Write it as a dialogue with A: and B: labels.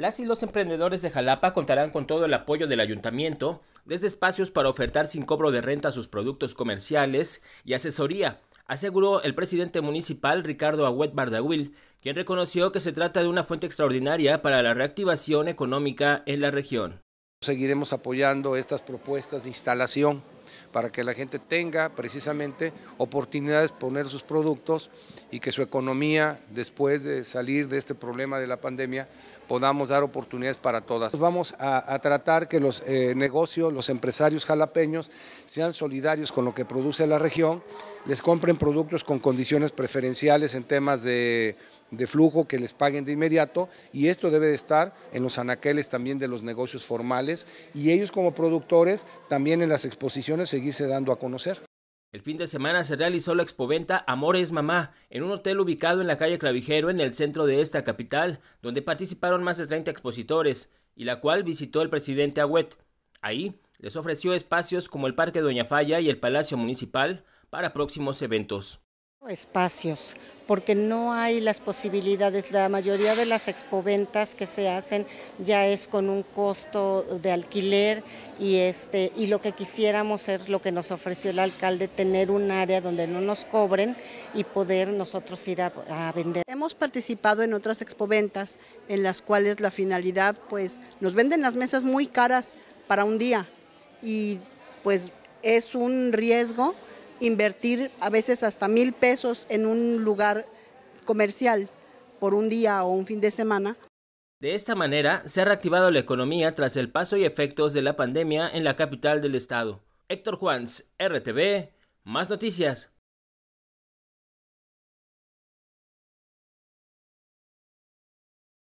A: Las y los emprendedores de Jalapa contarán con todo el apoyo del ayuntamiento, desde espacios para ofertar sin cobro de renta sus productos comerciales y asesoría, aseguró el presidente municipal Ricardo Agüet Bardagüil, quien reconoció
B: que se trata de una fuente extraordinaria para la reactivación económica en la región. Seguiremos apoyando estas propuestas de instalación para que la gente tenga precisamente oportunidades de poner sus productos y que su economía, después de salir de este problema de la pandemia, podamos dar oportunidades para todas. Vamos a, tratar que los eh, negocios, los empresarios jalapeños sean solidarios con lo que produce la región, les compren productos con condiciones preferenciales en temas de de flujo que les paguen de inmediato y esto debe de estar en los anaqueles también de los negocios formales y ellos como productores también en las exposiciones seguirse dando a conocer.
A: El fin de semana se realizó la expoventa Amores Mamá en un hotel ubicado en la calle Clavijero en el centro de esta capital, donde participaron más de 30 expositores y la cual visitó el presidente Agüet. Ahí les ofreció espacios como el Parque Doña Falla y el Palacio Municipal para próximos eventos.
C: Espacios, porque no hay las posibilidades. La mayoría de las expoventas que se hacen ya es con un costo de alquiler y este y lo que quisiéramos es lo que nos ofreció el alcalde, tener un área donde no nos cobren y poder nosotros ir a, a vender. Hemos participado en
D: otras expoventas en las cuales la finalidad, pues, nos venden las mesas muy caras para un día y pues es un riesgo invertir a veces hasta mil pesos en un lugar comercial por un día o un fin de semana.
A: De esta manera, se ha reactivado la economía tras el paso y efectos de la pandemia en la capital del estado. Héctor Juans, RTV, más noticias.